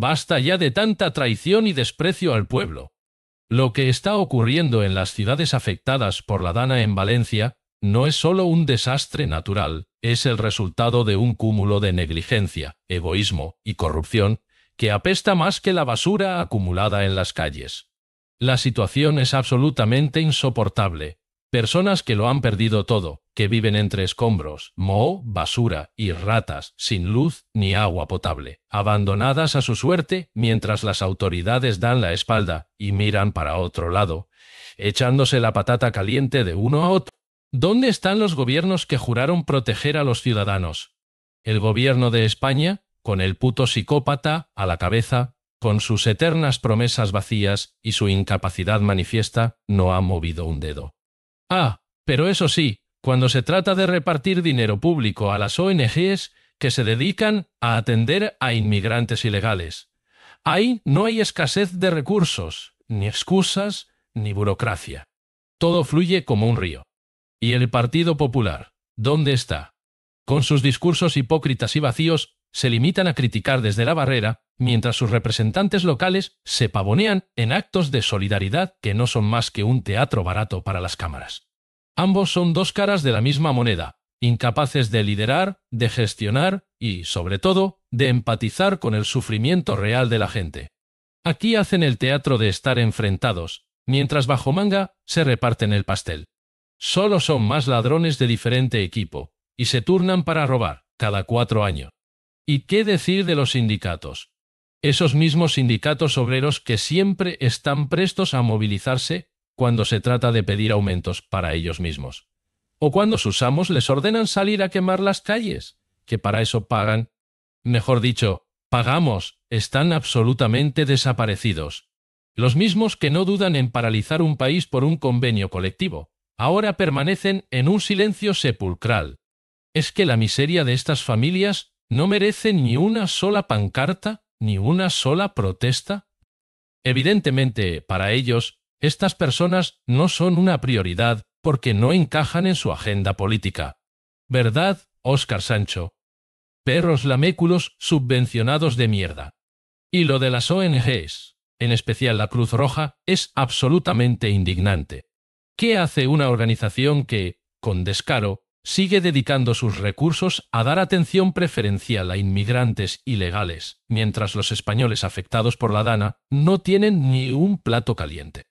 Basta ya de tanta traición y desprecio al pueblo. Lo que está ocurriendo en las ciudades afectadas por la Dana en Valencia no es solo un desastre natural, es el resultado de un cúmulo de negligencia, egoísmo y corrupción que apesta más que la basura acumulada en las calles. La situación es absolutamente insoportable, Personas que lo han perdido todo, que viven entre escombros, moho, basura y ratas, sin luz ni agua potable, abandonadas a su suerte mientras las autoridades dan la espalda y miran para otro lado, echándose la patata caliente de uno a otro. ¿Dónde están los gobiernos que juraron proteger a los ciudadanos? El gobierno de España, con el puto psicópata a la cabeza, con sus eternas promesas vacías y su incapacidad manifiesta, no ha movido un dedo. Ah, pero eso sí, cuando se trata de repartir dinero público a las ONGs que se dedican a atender a inmigrantes ilegales. Ahí no hay escasez de recursos, ni excusas, ni burocracia. Todo fluye como un río. ¿Y el Partido Popular? ¿Dónde está? Con sus discursos hipócritas y vacíos, se limitan a criticar desde la barrera, mientras sus representantes locales se pavonean en actos de solidaridad que no son más que un teatro barato para las cámaras. Ambos son dos caras de la misma moneda, incapaces de liderar, de gestionar y, sobre todo, de empatizar con el sufrimiento real de la gente. Aquí hacen el teatro de estar enfrentados, mientras bajo manga se reparten el pastel. Solo son más ladrones de diferente equipo, y se turnan para robar, cada cuatro años. ¿Y qué decir de los sindicatos? Esos mismos sindicatos obreros que siempre están prestos a movilizarse cuando se trata de pedir aumentos para ellos mismos. O cuando sus amos les ordenan salir a quemar las calles, que para eso pagan. Mejor dicho, pagamos, están absolutamente desaparecidos. Los mismos que no dudan en paralizar un país por un convenio colectivo, ahora permanecen en un silencio sepulcral. Es que la miseria de estas familias no merece ni una sola pancarta, ni una sola protesta? Evidentemente, para ellos, estas personas no son una prioridad porque no encajan en su agenda política. ¿Verdad, Óscar Sancho? Perros laméculos subvencionados de mierda. Y lo de las ONGs, en especial la Cruz Roja, es absolutamente indignante. ¿Qué hace una organización que, con descaro, sigue dedicando sus recursos a dar atención preferencial a inmigrantes ilegales, mientras los españoles afectados por la dana no tienen ni un plato caliente.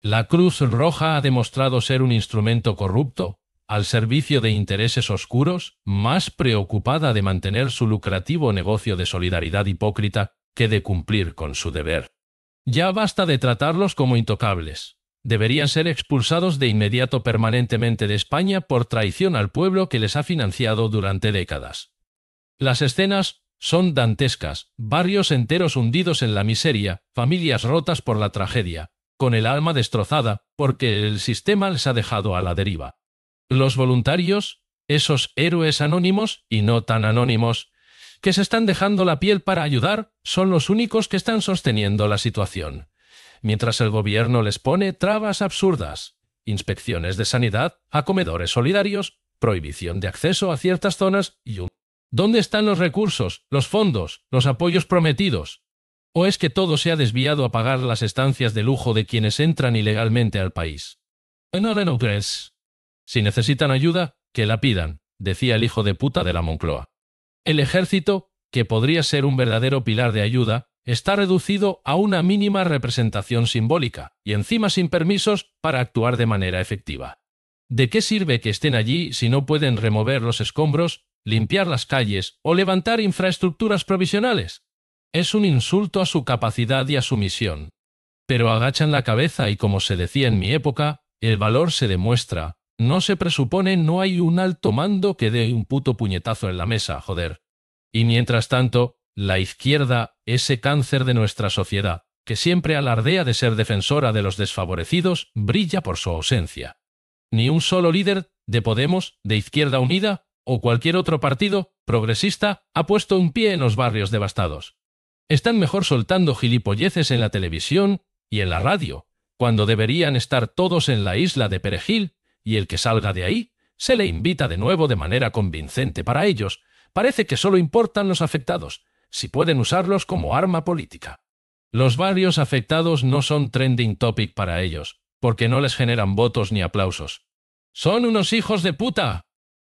La Cruz Roja ha demostrado ser un instrumento corrupto, al servicio de intereses oscuros, más preocupada de mantener su lucrativo negocio de solidaridad hipócrita que de cumplir con su deber. Ya basta de tratarlos como intocables deberían ser expulsados de inmediato permanentemente de España por traición al pueblo que les ha financiado durante décadas. Las escenas son dantescas, barrios enteros hundidos en la miseria, familias rotas por la tragedia, con el alma destrozada, porque el sistema les ha dejado a la deriva. Los voluntarios, esos héroes anónimos, y no tan anónimos, que se están dejando la piel para ayudar, son los únicos que están sosteniendo la situación mientras el gobierno les pone trabas absurdas, inspecciones de sanidad a comedores solidarios, prohibición de acceso a ciertas zonas y un... ¿Dónde están los recursos, los fondos, los apoyos prometidos? ¿O es que todo se ha desviado a pagar las estancias de lujo de quienes entran ilegalmente al país? No, no crees. Si necesitan ayuda, que la pidan, decía el hijo de puta de la Moncloa. El ejército, que podría ser un verdadero pilar de ayuda, está reducido a una mínima representación simbólica y encima sin permisos para actuar de manera efectiva. ¿De qué sirve que estén allí si no pueden remover los escombros, limpiar las calles o levantar infraestructuras provisionales? Es un insulto a su capacidad y a su misión. Pero agachan la cabeza y como se decía en mi época, el valor se demuestra, no se presupone no hay un alto mando que dé un puto puñetazo en la mesa, joder. Y mientras tanto, la izquierda, ese cáncer de nuestra sociedad, que siempre alardea de ser defensora de los desfavorecidos, brilla por su ausencia. Ni un solo líder de Podemos, de Izquierda Unida o cualquier otro partido progresista ha puesto un pie en los barrios devastados. Están mejor soltando gilipolleces en la televisión y en la radio, cuando deberían estar todos en la isla de Perejil, y el que salga de ahí se le invita de nuevo de manera convincente para ellos. Parece que solo importan los afectados, si pueden usarlos como arma política. Los barrios afectados no son trending topic para ellos, porque no les generan votos ni aplausos. Son unos hijos de puta.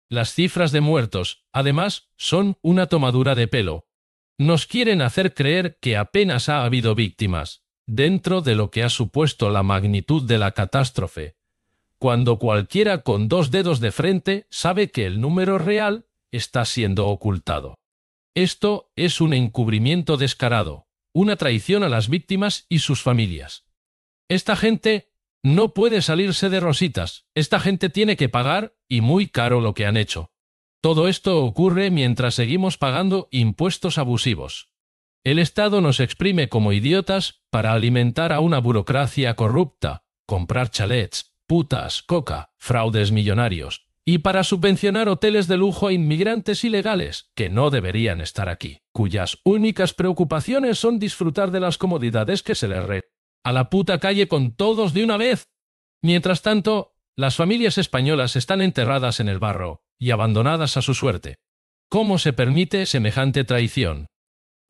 Las cifras de muertos, además, son una tomadura de pelo. Nos quieren hacer creer que apenas ha habido víctimas, dentro de lo que ha supuesto la magnitud de la catástrofe, cuando cualquiera con dos dedos de frente sabe que el número real está siendo ocultado. Esto es un encubrimiento descarado, una traición a las víctimas y sus familias. Esta gente no puede salirse de rositas, esta gente tiene que pagar, y muy caro lo que han hecho. Todo esto ocurre mientras seguimos pagando impuestos abusivos. El Estado nos exprime como idiotas para alimentar a una burocracia corrupta, comprar chalets, putas, coca, fraudes millonarios, y para subvencionar hoteles de lujo a inmigrantes ilegales que no deberían estar aquí, cuyas únicas preocupaciones son disfrutar de las comodidades que se les re. A la puta calle con todos de una vez. Mientras tanto, las familias españolas están enterradas en el barro y abandonadas a su suerte. ¿Cómo se permite semejante traición?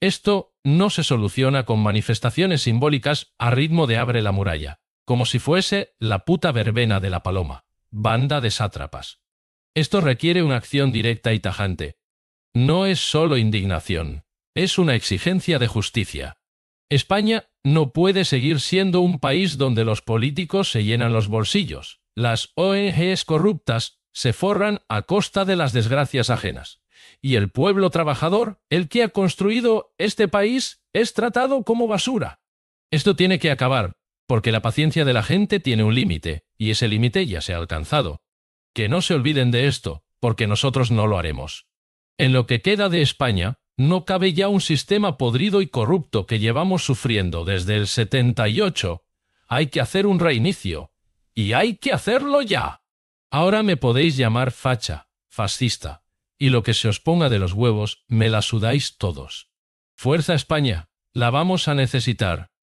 Esto no se soluciona con manifestaciones simbólicas a ritmo de abre la muralla, como si fuese la puta verbena de la paloma, banda de sátrapas. Esto requiere una acción directa y tajante. No es solo indignación, es una exigencia de justicia. España no puede seguir siendo un país donde los políticos se llenan los bolsillos, las ONGs corruptas se forran a costa de las desgracias ajenas, y el pueblo trabajador, el que ha construido este país, es tratado como basura. Esto tiene que acabar, porque la paciencia de la gente tiene un límite, y ese límite ya se ha alcanzado que no se olviden de esto, porque nosotros no lo haremos. En lo que queda de España, no cabe ya un sistema podrido y corrupto que llevamos sufriendo desde el 78. Hay que hacer un reinicio. Y hay que hacerlo ya. Ahora me podéis llamar facha, fascista, y lo que se os ponga de los huevos, me la sudáis todos. Fuerza España, la vamos a necesitar,